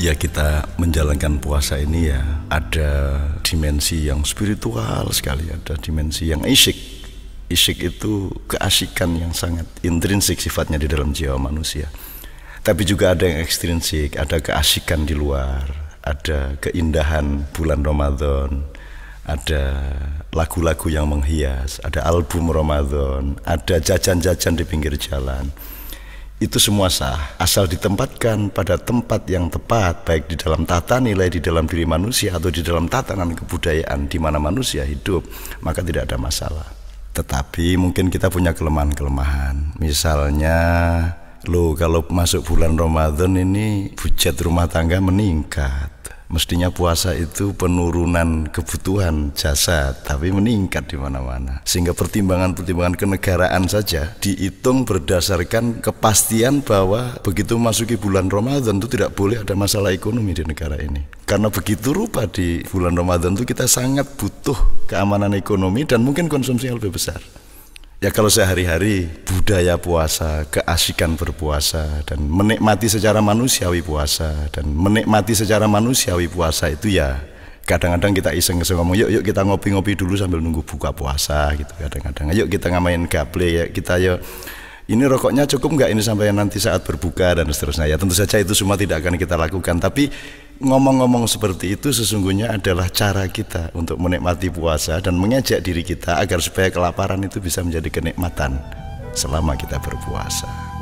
ya kita menjalankan puasa ini ya ada dimensi yang spiritual sekali, ada dimensi yang isik isik itu keasikan yang sangat intrinsik sifatnya di dalam jiwa manusia. Tapi juga ada yang ekstrinsik, ada keasikan di luar, ada keindahan bulan Ramadan, ada lagu-lagu yang menghias, ada album Ramadan, ada jajan-jajan di pinggir jalan itu semua sah asal ditempatkan pada tempat yang tepat baik di dalam tata nilai di dalam diri manusia atau di dalam tatanan kebudayaan di mana manusia hidup maka tidak ada masalah tetapi mungkin kita punya kelemahan-kelemahan misalnya lo kalau masuk bulan Ramadan ini budget rumah tangga meningkat Mestinya puasa itu penurunan kebutuhan jasa, tapi meningkat di mana-mana. Sehingga pertimbangan-pertimbangan kenegaraan saja dihitung berdasarkan kepastian bahwa begitu masuki bulan Ramadan itu tidak boleh ada masalah ekonomi di negara ini. Karena begitu rupa di bulan Ramadan itu kita sangat butuh keamanan ekonomi dan mungkin konsumsi yang lebih besar. Ya kalau sehari-hari budaya puasa, keasikan berpuasa dan menikmati secara manusiawi puasa dan menikmati secara manusiawi puasa itu ya kadang-kadang kita iseng-iseng ngomong yuk yuk kita ngopi-ngopi dulu sambil nunggu buka puasa gitu kadang-kadang yuk kita ngamain gaple ya kita yuk ini rokoknya cukup nggak ini sampai nanti saat berbuka dan seterusnya ya tentu saja itu semua tidak akan kita lakukan tapi ngomong-ngomong seperti itu sesungguhnya adalah cara kita untuk menikmati puasa dan mengejek diri kita agar supaya kelaparan itu bisa menjadi kenikmatan selama kita berpuasa.